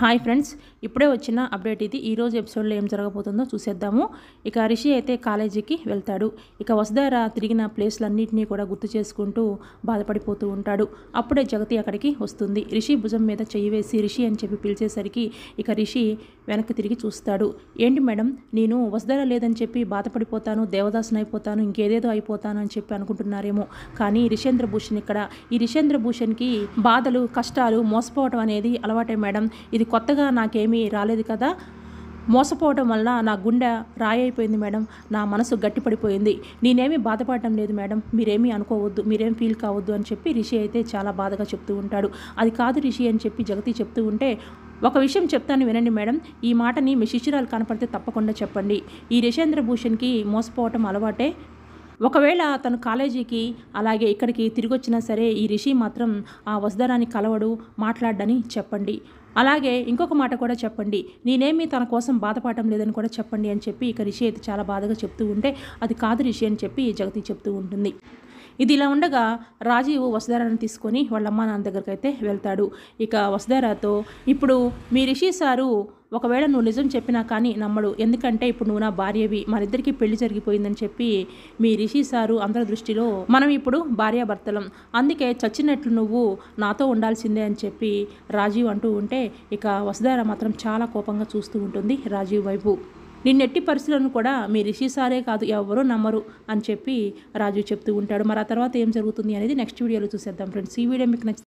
hi friends ఇప్పుడే వచ్చిన update ఇది ఈరోజు ఎపిసోడ్లో ఏం జరగబోతుందో చూసేద్దాము ఇక రిషి అయితే కాలేజీకి వెళ్తాడు ఇక వసుధార తిరిగిన ప్లేస్లన్నింటినీ కూడా గుర్తు చేసుకుంటూ బాధపడిపోతూ ఉంటాడు అప్పుడే జగతి అక్కడికి వస్తుంది రిషి భుజం మీద చెయ్యి వేసి రిషి అని చెప్పి పిలిచేసరికి ఇక రిషి వెనక్కి తిరిగి చూస్తాడు ఏంటి మేడం నేను వసుధార లేదని చెప్పి బాధపడిపోతాను దేవదాసుని అయిపోతాను ఇంకేదేదో అయిపోతాను అని చెప్పి అనుకుంటున్నారేమో కానీ రిషేంద్ర భూషణ్ ఇక్కడ ఈ రిషేంద్ర భూషణ్కి బాధలు కష్టాలు మోసపోవటం అనేది అలవాటే మేడం ఇది కొత్తగా నాకేమీ రాలేదు కదా మోసపోవడం వలన నా గుండె రాయి అయిపోయింది మేడం నా మనసు గట్టిపడిపోయింది నేనేమీ బాధపడటం లేదు మేడం మీరేమీ అనుకోవద్దు మీరేం ఫీల్ కావద్దు అని చెప్పి రిషి అయితే చాలా బాధగా చెప్తూ ఉంటాడు అది కాదు రిషి అని చెప్పి జగతి చెప్తూ ఉంటే ఒక విషయం చెప్తాను వినండి మేడం ఈ మాటని మీ శిష్యురాలు కనపడితే తప్పకుండా చెప్పండి ఈ రిషేంద్ర భూషణ్కి మోసపోవటం అలవాటే ఒకవేళ తను కాలేజీకి అలాగే ఇక్కడికి తిరిగి వచ్చినా సరే ఈ రిషి మాత్రం ఆ వసుధరాన్ని కలవడు మాట్లాడని చెప్పండి అలాగే ఇంకొక మాట కూడా చెప్పండి నేనేమి తన కోసం బాధపడటం లేదని కూడా చెప్పండి అని చెప్పి ఇక రిషి అయితే చాలా బాధగా చెప్తూ ఉంటే అది కాదు రిషి అని చెప్పి జగతి చెప్తూ ఉంటుంది ఇది ఇలా ఉండగా రాజీవ్ వసుధారాన్ని తీసుకొని వాళ్ళ అమ్మా నాన్న దగ్గరికి అయితే వెళ్తాడు ఇక వసుధారాతో ఇప్పుడు మీ రిషి సారు ఒకవేళ నువ్వు నిజం చెప్పినా కానీ నమ్మడు ఎందుకంటే ఇప్పుడు నువ్వు నా భార్యవి మనిద్దరికి పెళ్లి జరిగిపోయిందని చెప్పి మీ రిషి సారు అందరి దృష్టిలో మనం ఇప్పుడు భార్యాభర్తలం అందుకే చచ్చినట్లు నువ్వు నాతో ఉండాల్సిందే అని చెప్పి రాజీవ్ అంటూ ఉంటే ఇక వసుధార మాత్రం చాలా కోపంగా చూస్తూ ఉంటుంది రాజీవ్ వైపు నిన్నెట్టి పరిస్థితులను కూడా మీ రిషి సారే కాదు ఎవరూ నమ్మరు అని చెప్పి రాజు చెప్తూ ఉంటాడు మరి ఆ తర్వాత ఏం జరుగుతుంది అనేది నెక్స్ట్ వీడియోలో చూసేద్దాం ఫ్రెండ్స్ ఈ వీడియో మీకు నచ్చింది